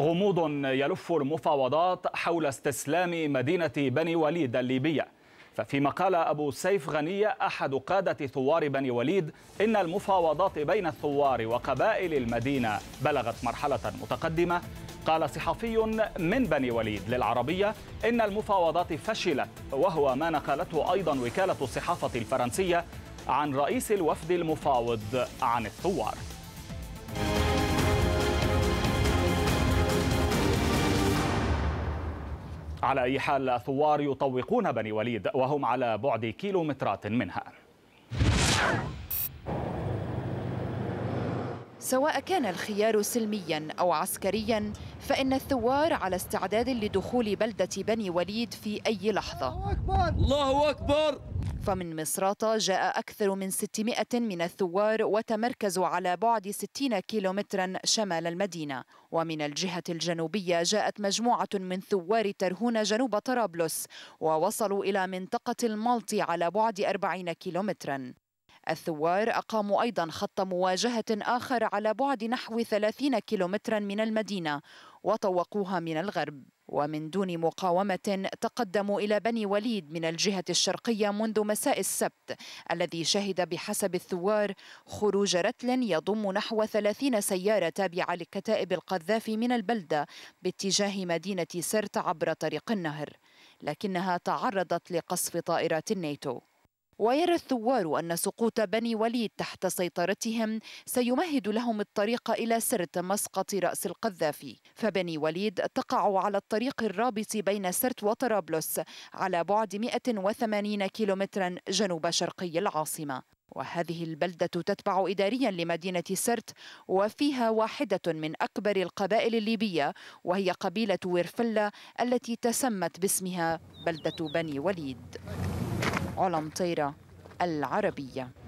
غموض يلف المفاوضات حول استسلام مدينة بني وليد الليبية ففيما قال أبو سيف غنية أحد قادة ثوار بني وليد إن المفاوضات بين الثوار وقبائل المدينة بلغت مرحلة متقدمة قال صحفي من بني وليد للعربية إن المفاوضات فشلت وهو ما نقلته أيضا وكالة الصحافة الفرنسية عن رئيس الوفد المفاوض عن الثوار على أي حال الثوار يطوقون بني وليد وهم على بعد كيلومترات منها سواء كان الخيار سلميا أو عسكريا فإن الثوار على استعداد لدخول بلدة بني وليد في أي لحظة الله أكبر, الله أكبر. فمن مصراتة جاء أكثر من 600 من الثوار وتمركزوا على بعد 60 كيلومترا شمال المدينة ومن الجهة الجنوبية جاءت مجموعة من ثوار ترهون جنوب طرابلس ووصلوا إلى منطقة المالطي على بعد 40 كيلومترا الثوار أقاموا أيضا خط مواجهة آخر على بعد نحو 30 كيلومترا من المدينة وطوقوها من الغرب ومن دون مقاومة تقدموا إلى بني وليد من الجهة الشرقية منذ مساء السبت الذي شهد بحسب الثوار خروج رتل يضم نحو 30 سيارة تابعة لكتائب القذافي من البلدة باتجاه مدينة سرت عبر طريق النهر لكنها تعرضت لقصف طائرات الناتو ويرى الثوار أن سقوط بني وليد تحت سيطرتهم سيمهد لهم الطريق إلى سرت مسقط رأس القذافي فبني وليد تقع على الطريق الرابط بين سرت وطرابلس على بعد 180 كيلومترا جنوب شرقي العاصمة وهذه البلدة تتبع إداريا لمدينة سرت وفيها واحدة من أكبر القبائل الليبية وهي قبيلة ورفلة التي تسمت باسمها بلدة بني وليد علم مطيرة العربية